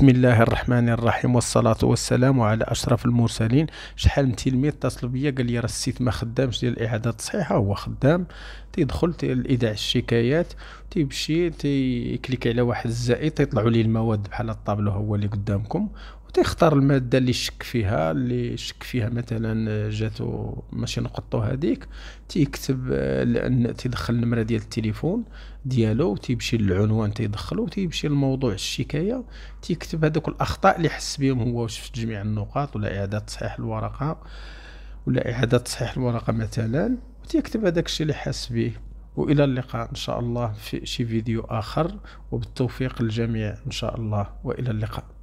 بسم الله الرحمن الرحيم والصلاة والسلام على أشرف المرسلين شحال من تلميذ اتصل بيا قال لي راه السيت ما خدامش ديال الإعادة التصحيحة هو خدام تيدخل تيدع الشكايات تيمشي تيكليك على واحد الزائد تيطلعوا لي المواد بحال الطابلو هو اللي قدامكم وتختار الماده اللي شك فيها اللي شك فيها مثلا آه، جاتو ماشي نقطو هذيك تيكتب آه، لان تيدخل النمره ديال التليفون ديالو تيمشي للعنوان تيدخلو تيمشي لموضوع الشكايه تيكتب هذوك الاخطاء اللي حس بهم هو واش جميع النقاط ولا اعاده تصحيح الورقه ولا اعاده تصحيح الورقه مثلا وتيكتب هذاك الشيء اللي حاس به والى اللقاء ان شاء الله في شي فيديو اخر وبالتوفيق للجميع ان شاء الله والى اللقاء